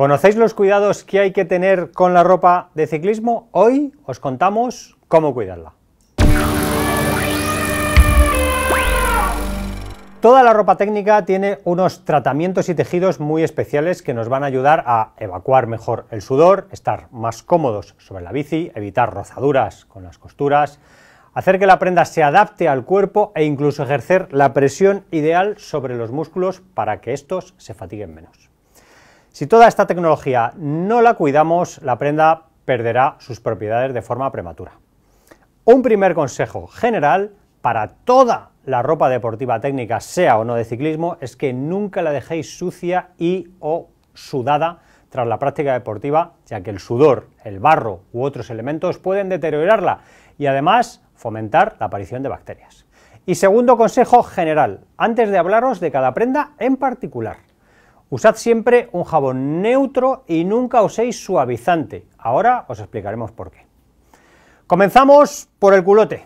¿Conocéis los cuidados que hay que tener con la ropa de ciclismo? Hoy os contamos cómo cuidarla. Toda la ropa técnica tiene unos tratamientos y tejidos muy especiales que nos van a ayudar a evacuar mejor el sudor, estar más cómodos sobre la bici, evitar rozaduras con las costuras, hacer que la prenda se adapte al cuerpo e incluso ejercer la presión ideal sobre los músculos para que estos se fatiguen menos. Si toda esta tecnología no la cuidamos, la prenda perderá sus propiedades de forma prematura. Un primer consejo general para toda la ropa deportiva técnica, sea o no de ciclismo, es que nunca la dejéis sucia y o sudada tras la práctica deportiva, ya que el sudor, el barro u otros elementos pueden deteriorarla y además fomentar la aparición de bacterias. Y segundo consejo general, antes de hablaros de cada prenda en particular. Usad siempre un jabón neutro y nunca uséis suavizante. Ahora os explicaremos por qué. Comenzamos por el culote,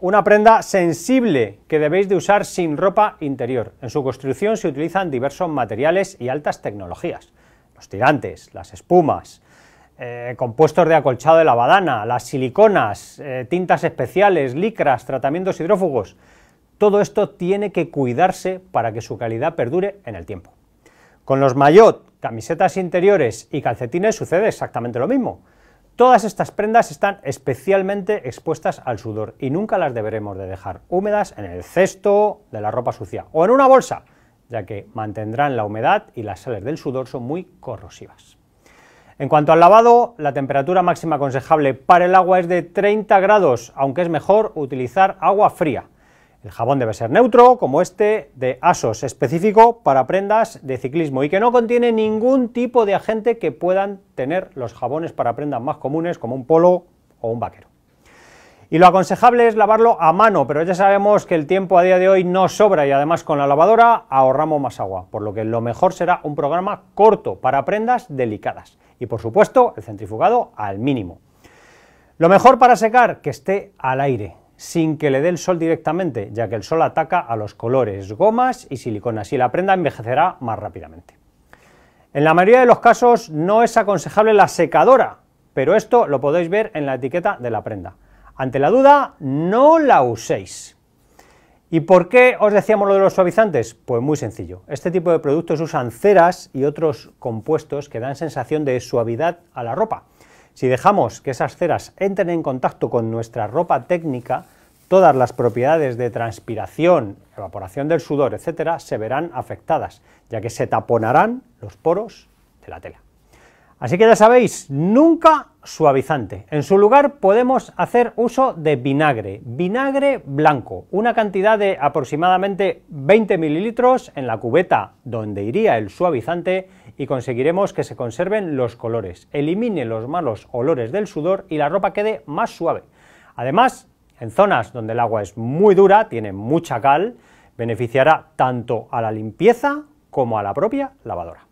una prenda sensible que debéis de usar sin ropa interior. En su construcción se utilizan diversos materiales y altas tecnologías. Los tirantes, las espumas, eh, compuestos de acolchado de la badana, las siliconas, eh, tintas especiales, licras, tratamientos hidrófugos. Todo esto tiene que cuidarse para que su calidad perdure en el tiempo. Con los maillot, camisetas interiores y calcetines sucede exactamente lo mismo. Todas estas prendas están especialmente expuestas al sudor y nunca las deberemos de dejar húmedas en el cesto de la ropa sucia o en una bolsa, ya que mantendrán la humedad y las sales del sudor son muy corrosivas. En cuanto al lavado, la temperatura máxima aconsejable para el agua es de 30 grados, aunque es mejor utilizar agua fría. El jabón debe ser neutro, como este de ASOS, específico para prendas de ciclismo y que no contiene ningún tipo de agente que puedan tener los jabones para prendas más comunes, como un polo o un vaquero. Y lo aconsejable es lavarlo a mano, pero ya sabemos que el tiempo a día de hoy no sobra y además con la lavadora ahorramos más agua, por lo que lo mejor será un programa corto para prendas delicadas. Y por supuesto, el centrifugado al mínimo. Lo mejor para secar, que esté al aire, sin que le dé el sol directamente, ya que el sol ataca a los colores, gomas y siliconas y la prenda envejecerá más rápidamente. En la mayoría de los casos no es aconsejable la secadora, pero esto lo podéis ver en la etiqueta de la prenda. Ante la duda, no la uséis. ¿Y por qué os decíamos lo de los suavizantes? Pues muy sencillo. Este tipo de productos usan ceras y otros compuestos que dan sensación de suavidad a la ropa. Si dejamos que esas ceras entren en contacto con nuestra ropa técnica, todas las propiedades de transpiración, evaporación del sudor, etcétera, se verán afectadas, ya que se taponarán los poros de la tela. Así que ya sabéis, nunca suavizante. En su lugar podemos hacer uso de vinagre, vinagre blanco, una cantidad de aproximadamente 20 mililitros en la cubeta donde iría el suavizante y conseguiremos que se conserven los colores, elimine los malos olores del sudor y la ropa quede más suave. Además, en zonas donde el agua es muy dura, tiene mucha cal, beneficiará tanto a la limpieza como a la propia lavadora.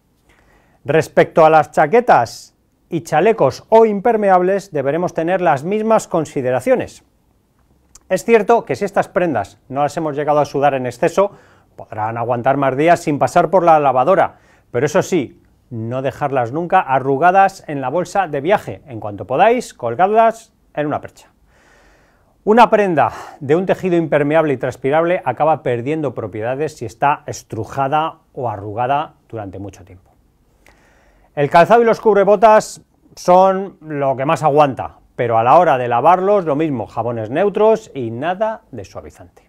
Respecto a las chaquetas y chalecos o impermeables, deberemos tener las mismas consideraciones. Es cierto que si estas prendas no las hemos llegado a sudar en exceso, podrán aguantar más días sin pasar por la lavadora, pero eso sí, no dejarlas nunca arrugadas en la bolsa de viaje. En cuanto podáis, colgadlas en una percha. Una prenda de un tejido impermeable y transpirable acaba perdiendo propiedades si está estrujada o arrugada durante mucho tiempo. El calzado y los cubrebotas son lo que más aguanta, pero a la hora de lavarlos lo mismo, jabones neutros y nada de suavizante.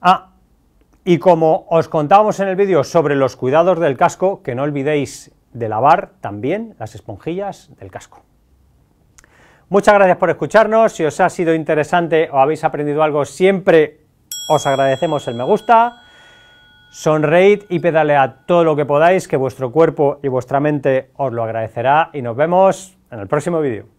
Ah, y como os contábamos en el vídeo sobre los cuidados del casco, que no olvidéis de lavar también las esponjillas del casco. Muchas gracias por escucharnos, si os ha sido interesante o habéis aprendido algo, siempre os agradecemos el me gusta, Sonreid y pedalead todo lo que podáis, que vuestro cuerpo y vuestra mente os lo agradecerá y nos vemos en el próximo vídeo.